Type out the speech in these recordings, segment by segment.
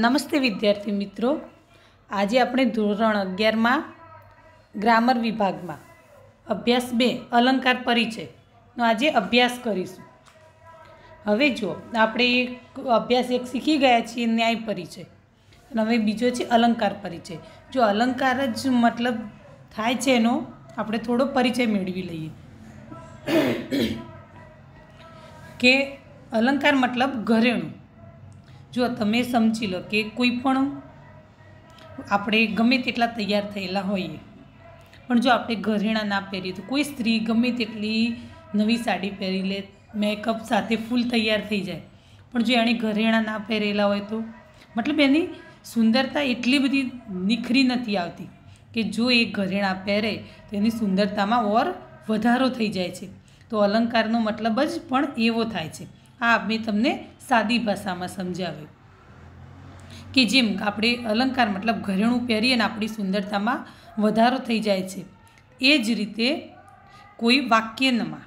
નમસ્તે વિદ્યાર્થી મિત્રો આજે આપણે ધોરણ અગિયારમાં ગ્રામર વિભાગમાં અભ્યાસ બે અલંકાર પરિચયનો આજે અભ્યાસ કરીશું હવે જો આપણે અભ્યાસ એક શીખી ગયા છીએ ન્યાય પરિચય અને હવે બીજો છે અલંકાર પરિચય જો અલંકાર જ મતલબ થાય છે એનો આપણે થોડો પરિચય મેળવી લઈએ કે અલંકાર મતલબ ઘરેણું જો તમે સમજી લો કે કોઈ પણ આપણે ગમે તેટલા તૈયાર થયેલા હોઈએ પણ જો આપણે ઘરેણાં ના પહેરીએ તો કોઈ સ્ત્રી ગમે તેટલી નવી સાડી પહેરી લે મેકઅપ સાથે ફૂલ તૈયાર થઈ જાય પણ જો એણે ઘરેણાં ના પહેરેલા હોય તો મતલબ એની સુંદરતા એટલી બધી નિખરી નથી આવતી કે જો એ ઘરેણાં પહેરે તો એની સુંદરતામાં ઓર વધારો થઈ જાય છે તો અલંકારનો મતલબ જ પણ એવો થાય છે આ મેં તમને સાદી ભાષામાં સમજાવે કે જેમ આપણે અલંકાર મતલબ ઘરેણું પહેરીએ અને આપણી સુંદરતામાં વધારો થઈ જાય છે એ જ રીતે કોઈ વાક્યમાં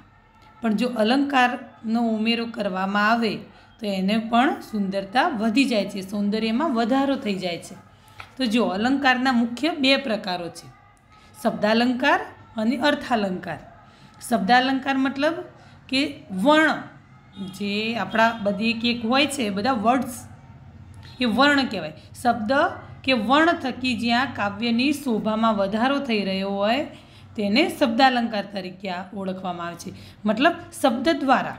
પણ જો અલંકારનો ઉમેરો કરવામાં આવે તો એને પણ સુંદરતા વધી જાય છે સૌંદર્યમાં વધારો થઈ જાય છે તો જો અલંકારના મુખ્ય બે પ્રકારો છે શબ્દાલંકાર અને અર્થાલંકાર શબ્દાલંકાર મતલબ કે વર્ણ જે આપણા બધી એક એક હોય છે બધા વર્ડ્સ એ વર્ણ કહેવાય શબ્દ કે વર્ણ થકી જ્યાં કાવ્યની શોભામાં વધારો થઈ રહ્યો હોય તેને શબ્દાલંકાર તરીકે ઓળખવામાં આવે છે મતલબ શબ્દ દ્વારા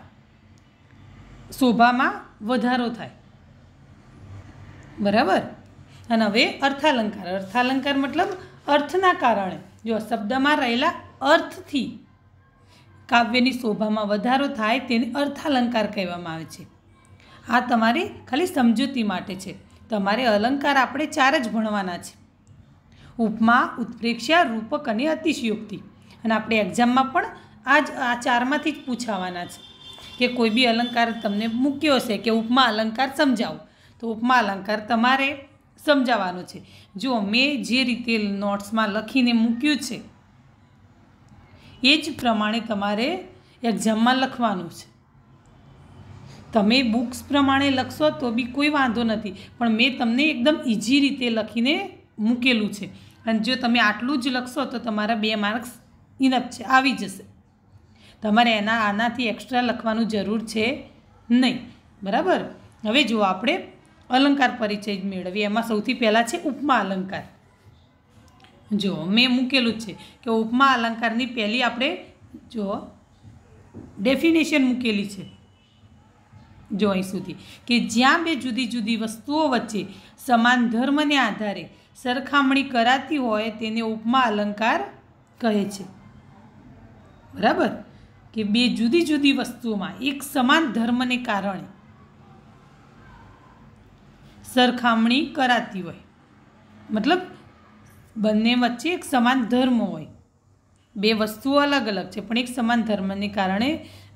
શોભામાં વધારો થાય બરાબર અને હવે અર્થાલંકાર અર્થાલંકાર મતલબ અર્થના કારણે જો શબ્દમાં રહેલા અર્થથી કાવ્યની શોભામાં વધારો થાય તેને અર્થાલંકાર કહેવામાં આવે છે આ તમારી ખાલી સમજૂતી માટે છે તમારે અલંકાર આપણે ચાર જ ભણવાના છે ઉપમા ઉત્પ્રેક્ષા રૂપક અને અતિશયોક્તિ અને આપણે એક્ઝામમાં પણ આ જ આ ચારમાંથી જ પૂછાવાના છે કે કોઈ બી અલંકાર તમને મૂક્યો હશે કે ઉપમા અલંકાર સમજાવો તો ઉપમા અલંકાર તમારે સમજાવવાનો છે જો મેં જે રીતે નોટ્સમાં લખીને મૂક્યું છે એ જ પ્રમાણે તમારે એક્ઝામમાં લખવાનું છે તમે બુક્સ પ્રમાણે લખશો તો બી કોઈ વાંધો નથી પણ મેં તમને એકદમ ઇઝી રીતે લખીને મૂકેલું છે અને જો તમે આટલું જ લખશો તો તમારા બે માર્ક્સ ઇનફ છે આવી જશે તમારે એના આનાથી એક્સ્ટ્રા લખવાનું જરૂર છે નહીં બરાબર હવે જો આપણે અલંકાર પરિચય મેળવીએ એમાં સૌથી પહેલાં છે ઉપમા અલંકાર જો મેં મૂકેલું જ છે કે ઉપમા અલંકારની પહેલી આપણે જો ડેફિનેશન મૂકેલી છે જો અહીં સુધી કે જ્યાં બે જુદી જુદી વસ્તુઓ વચ્ચે સમાન ધર્મને આધારે સરખામણી કરાતી હોય તેને ઉપમા અલંકાર કહે છે બરાબર કે બે જુદી જુદી વસ્તુઓમાં એક સમાન ધર્મને કારણે સરખામણી કરાતી હોય મતલબ બંને વચ્ચે એક સમાન ધર્મ હોય બે વસ્તુઓ અલગ અલગ છે પણ એક સમાન ધર્મને કારણે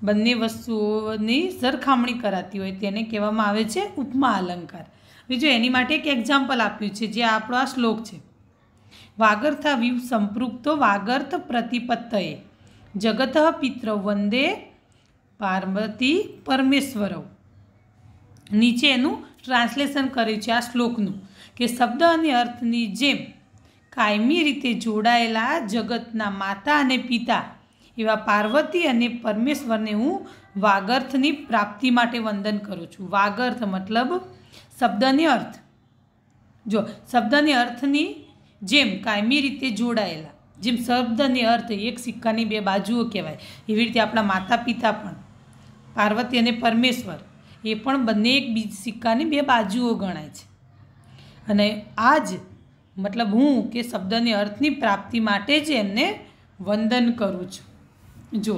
બંને વસ્તુઓની સરખામણી કરાતી હોય તેને કહેવામાં આવે છે ઉપમા અલંકાર બીજો એની માટે એક એક્ઝામ્પલ આપ્યું છે જે આપણો આ શ્લોક છે વાગર્થા વ્યૂ સંપૃક્તો વાગર્થ પ્રતિપત્તએ જગત પિત્ર વંદે પાર્વતી પરમેશ્વરવ નીચે એનું ટ્રાન્સલેશન કર્યું છે આ શ્લોકનું કે શબ્દ અને અર્થની જેમ કાયમી રીતે જોડાયેલા જગતના માતા અને પિતા એવા પાર્વતી અને પરમેશ્વરને હું વાગર્થની પ્રાપ્તિ માટે વંદન કરું છું વાગર્થ મતલબ શબ્દને અર્થ જો શબ્દની અર્થની જેમ કાયમી રીતે જોડાયેલા જેમ શબ્દને અર્થ એક સિક્કાની બે બાજુઓ કહેવાય એવી રીતે આપણા માતા પિતા પણ પાર્વતી અને પરમેશ્વર એ પણ બંને એક બીજ સિક્કાની બે બાજુઓ ગણાય છે અને આ જ મતલબ હું કે શબ્દને અર્થની પ્રાપ્તિ માટે જ એમને વંદન કરું છું જો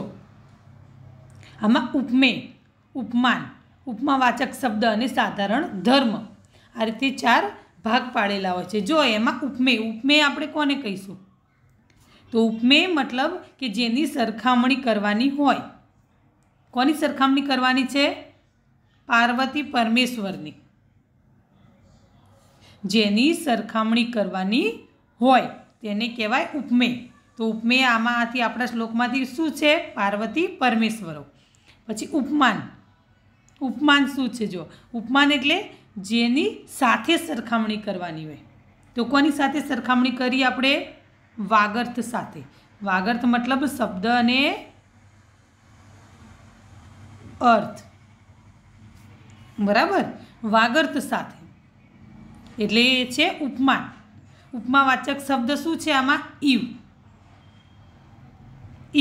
આમાં ઉપમેય ઉપમાન ઉપમાવાચક શબ્દ અને સાધારણ ધર્મ આ રીતે ચાર ભાગ પાડેલા હોય છે જો એમાં ઉપમેય ઉપમેય આપણે કોને કહીશું તો ઉપમેય મતલબ કે જેની સરખામણી કરવાની હોય કોની સરખામણી કરવાની છે પાર્વતી પરમેશ્વરની જેની સરખામણી કરવાની હોય તેને કહેવાય ઉપમેય તો ઉપમેય આમાંથી આપણા શ્લોકમાંથી શું છે પાર્વતી પરમેશ્વરો પછી ઉપમાન ઉપમાન શું છે જો ઉપમાન એટલે જેની સાથે સરખામણી કરવાની હોય તો કોની સાથે સરખામણી કરી આપણે વાગર્થ સાથે વાગર્થ મતલબ શબ્દ અને અર્થ બરાબર વાગર્થ સાથે એટલે એ છે ઉપમાન ઉપમાવાચક શબ્દ શું છે આમાં ઈવ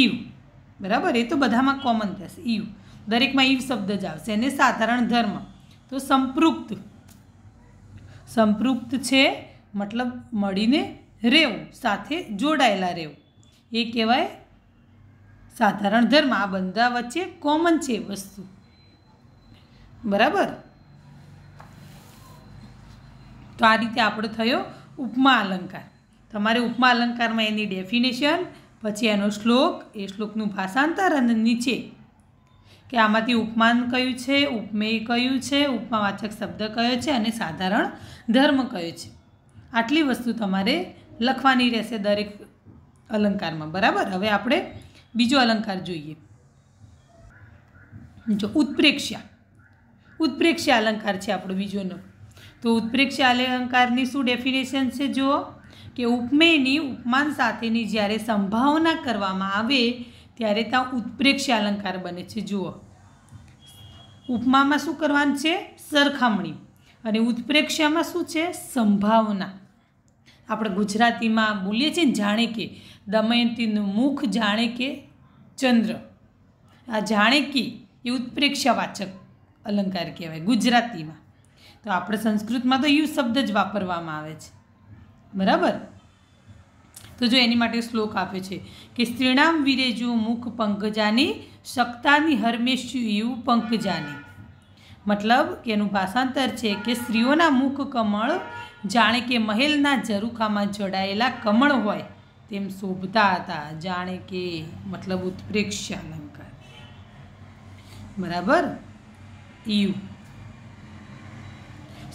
ઈવ બરાબર એ તો બધામાં કોમન થશે ઈવ દરેકમાં ઈવ શબ્દ જ આવશે અને સાધારણ ધર્મ તો સંપૃક્ત સંપૃક્ત છે મતલબ મળીને રહેવું સાથે જોડાયેલા રહેવું એ કહેવાય સાધારણ ધર્મ આ બધા વચ્ચે કોમન છે વસ્તુ બરાબર તો આ રીતે આપણો થયો ઉપમા અલંકાર તમારે ઉપમા અલંકારમાં એની ડેફિનેશન પછી એનો શ્લોક એ શ્લોકનું ભાષાંતર અને નીચે કે આમાંથી ઉપમાન કયું છે ઉપમેય કયું છે ઉપમાવાચક શબ્દ કયો છે અને સાધારણ ધર્મ કયો છે આટલી વસ્તુ તમારે લખવાની રહેશે દરેક અલંકારમાં બરાબર હવે આપણે બીજો અલંકાર જોઈએ જો ઉત્પ્રેક્ષા ઉત્પ્રેક્ષા અલંકાર છે આપણો બીજો નંબર તો ઉત્પ્રેક્ષાલય અલંકારની શું ડેફિનેશન છે જુઓ કે ઉપમેયની ઉપમાન સાથેની જ્યારે સંભાવના કરવામાં આવે ત્યારે ત્યાં ઉત્પ્રેક્ષા અલંકાર બને છે જુઓ ઉપમામાં શું કરવાનું છે સરખામણી અને ઉત્પ્રેક્ષામાં શું છે સંભાવના આપણે ગુજરાતીમાં બોલીએ છીએ ને જાણે કે દમયંતીનું મુખ જાણે કે ચંદ્ર આ જાણે કે એ ઉત્પ્રેક્ષાવાચક અલંકાર કહેવાય ગુજરાતીમાં તો આપણે સંસ્કૃતમાં તો યુ શબ્દ જ વાપરવામાં આવે છે બરાબર તો જો એની માટે શ્લોક આપે છે કે સ્ત્રીણામ વિરેજુ મુખ પંકજાની શક્તાની હરમેશ્યુ યુ પંકજાની મતલબ કે એનું ભાષાંતર છે કે સ્ત્રીઓના મુખ કમળ જાણે કે મહેલના ઝરૂખામાં જોડાયેલા કમળ હોય તેમ શોભતા હતા જાણે કે મતલબ ઉત્પ્રેક્ષ અલંકાર બરાબર યુ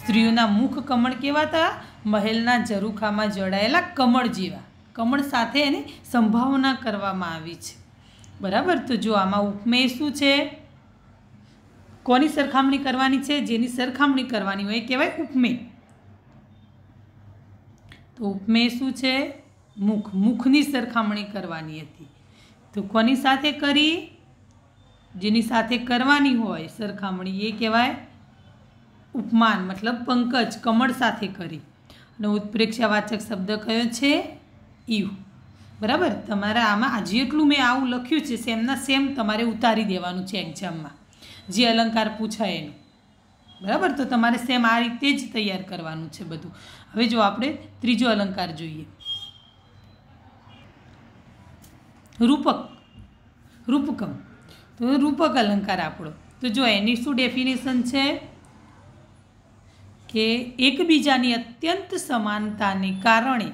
સ્ત્રીઓના મુખ કમળ કેવા હતા મહેલના ઝરૂખામાં જડાયેલા કમળ જેવા કમળ સાથે એની સંભાવના કરવામાં આવી છે બરાબર તો જો આમાં ઉપમેય શું છે કોની સરખામણી કરવાની છે જેની સરખામણી કરવાની હોય એ કહેવાય ઉપમેય તો ઉપમેય શું છે મુખ મુખની સરખામણી કરવાની હતી તો કોની સાથે કરી જેની સાથે કરવાની હોય સરખામણી એ કહેવાય ઉપમાન મતલબ પંકજ કમળ સાથે કરી અને ઉત્પ્રેક્ષાવાચક શબ્દ કયો છે ઈવ બરાબર તમારા આમાં આજે એટલું મેં આવું લખ્યું છે સેમના સેમ તમારે ઉતારી દેવાનું છે એક્ઝામમાં જે અલંકાર પૂછાય એનું બરાબર તો તમારે સેમ આ રીતે જ તૈયાર કરવાનું છે બધું હવે જો આપણે ત્રીજો અલંકાર જોઈએ રૂપક રૂપકમ તો રૂપક અલંકાર આપણો તો જો એની શું ડેફિનેશન છે કે એકબીજાની અત્યંત સમાનતાને કારણે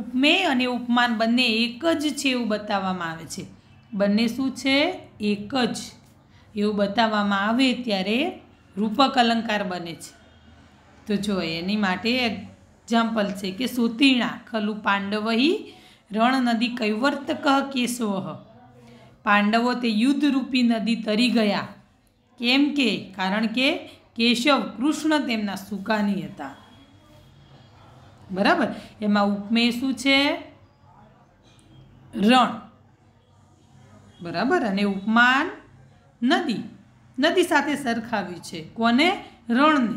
ઉપમેય અને ઉપમાન બંને એક જ છે એવું બતાવવામાં આવે છે બંને શું છે એક જ એવું બતાવવામાં આવે ત્યારે રૂપક અલંકાર બને છે તો જો એની માટે એક્ઝામ્પલ છે કે સુતીણા ખલુ પાંડવહી રણ નદી કૈવર્ત કહ કેશવહ પાંડવો તે યુદ્ધરૂપી નદી તરી ગયા કેમ કે કારણ કે કેશવ કૃષ્ણ તેમના સુકાની હતા બરાબર એમાં ઉપમેય શું છે રણ બરાબર અને ઉપમાન નદી નદી સાથે સરખાવી છે કોને રણને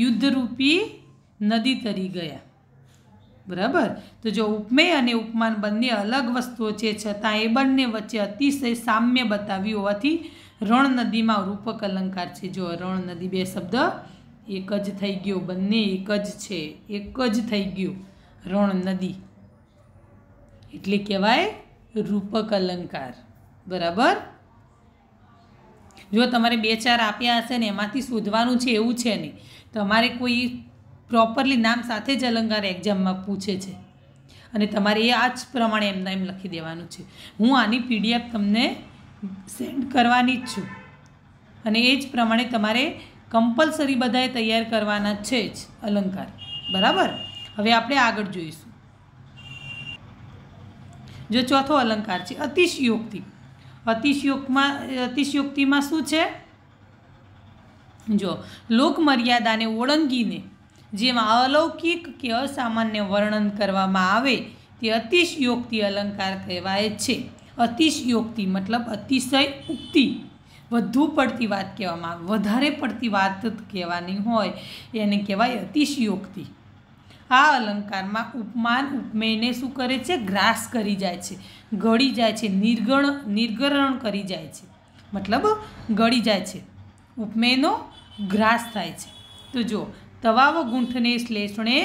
યુદ્ધરૂપી નદી તરી ગયા બરાબર તો જો ઉપમેય અને ઉપમાન બંને અલગ વસ્તુઓ છે છતાં એ બંને વચ્ચે અતિશય સામ્ય બતાવ્યું હોવાથી રણ નદીમાં રૂપક અલંકાર છે જો રણ નદી બે શબ્દ એક જ થઈ ગયો બંને એક જ છે એક જ થઈ ગયો રણ નદી એટલે કહેવાય રૂપક અલંકાર બરાબર જો તમારે બે ચાર આપ્યા હશે ને એમાંથી શોધવાનું છે એવું છે નહીં તમારે કોઈ પ્રોપરલી નામ સાથે જ અલંકાર એક્ઝામમાં પૂછે છે અને તમારે એ આ જ પ્રમાણે એમના એમ લખી દેવાનું છે હું આની પીડીએફ તમને સેન્ડ કરવાની જ છું અને એ જ પ્રમાણે તમારે કમ્પલસરી બધાએ તૈયાર કરવાના છે જ અલંકાર બરાબર હવે આપણે આગળ જોઈશું જો ચોથો અલંકાર છે અતિશયોક્તિ અતિશયોક્તમાં અતિશયોક્તિમાં શું છે જો લોકમર્યાદાને ઓળંગીને જેમાં અલૌકિક કે અસામાન્ય વર્ણન કરવામાં આવે તે અતિશયોક્તિ અલંકાર કહેવાય છે અતિશયોક્તિ મતલબ અતિશય ઉક્તિ વધુ પડતી વાત કહેવામાં આવે વધારે પડતી વાત કહેવાની હોય એને કહેવાય અતિશયોક્તિ આ અલંકારમાં ઉપમાન ઉપમેયને શું કરે છે ગ્રાસ કરી જાય છે ગળી જાય છે નિર્ગણ નિર્ગરણ કરી જાય છે મતલબ ગળી જાય છે ઉપમેયનો ગ્રાસ થાય છે તો જો તવાવ ગુંઠને શ્લેષણે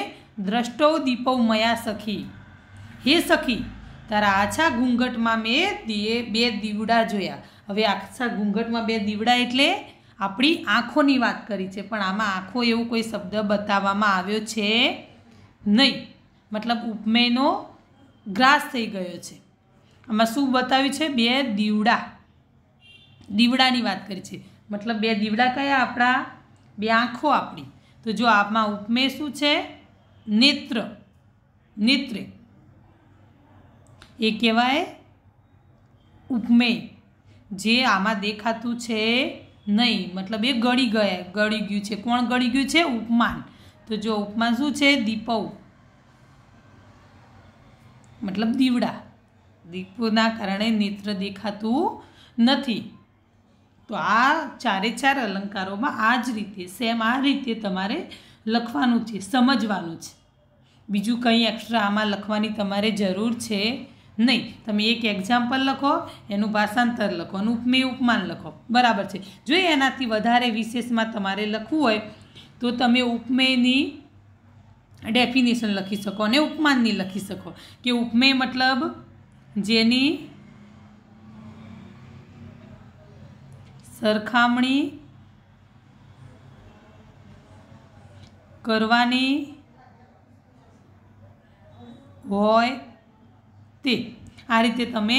દ્રષ્ટો દીપો મયા સખી હે સખી તારા આછા ઘૂંઘટમાં મેં દીએ બે દીવડા જોયા હવે આછા ઘૂંઘટમાં બે દીવડા એટલે આપણી આંખોની વાત કરી છે પણ આમાં આંખો એવો કોઈ શબ્દ બતાવવામાં આવ્યો છે નહીં મતલબ ઉપમેયનો ગ્રાસ થઈ ગયો છે આમાં શું બતાવ્યું છે બે દીવડા દીવડાની વાત કરી છે મતલબ બે દીવડા કયા આપણા બે આંખો આપણી તો જો આપમાં ઉપમેય શું છે નેત્ર નેત્રે એ કહેવાય ઉપમેય જે આમાં દેખાતું છે નહીં મતલબ એ ગળી ગયા ગળી ગયું છે કોણ ગળી ગયું છે ઉપમાન તો જો ઉપમાન શું છે દીપવ મતલબ દીવડા દીપોના કારણે નેત્ર દેખાતું નથી તો આ ચારે ચાર અલંકારોમાં આ જ રીતે સેમ આ રીતે તમારે લખવાનું છે સમજવાનું છે બીજું કંઈ એક્સ્ટ્રા આમાં લખવાની તમારે જરૂર છે નહીં તમે એક એક્ઝામ્પલ લખો એનું ભાષાંતર લખો અને ઉપમેય ઉપમાન લખો બરાબર છે જો એનાથી વધારે વિશેષમાં તમારે લખવું હોય તો તમે ઉપમેયની ડેફિનેશન લખી શકો અને ઉપમાનની લખી શકો કે ઉપમેય મતલબ જેની સરખામણી કરવાની હોય તે આ રીતે તમે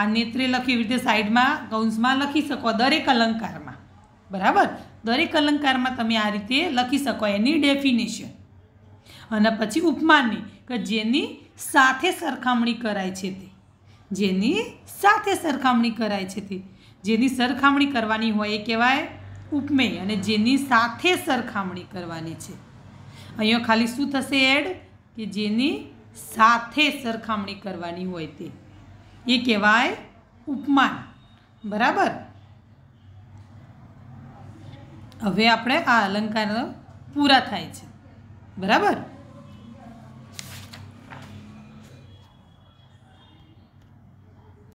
આ નેત્રે લખી રીતે સાઈડમાં કૌંસમાં લખી શકો દરેક અલંકારમાં બરાબર દરેક અલંકારમાં તમે આ રીતે લખી શકો એની ડેફિનેશન અને પછી ઉપમાનની કે જેની સાથે સરખામણી કરાય છે તે જેની સાથે સરખામણી કરાય છે તે જેની સરખામણી કરવાની હોય એ કહેવાય ઉપમેય અને જેની સાથે સરખામણી કરવાની છે અહીંયા ખાલી શું થશે એડ કે જેની સાથે સરખામણી કરવાની હોય તે એ કહેવાય ઉપમાન બરાબર હવે આપણે આ અલંકાર પૂરા થાય છે બરાબર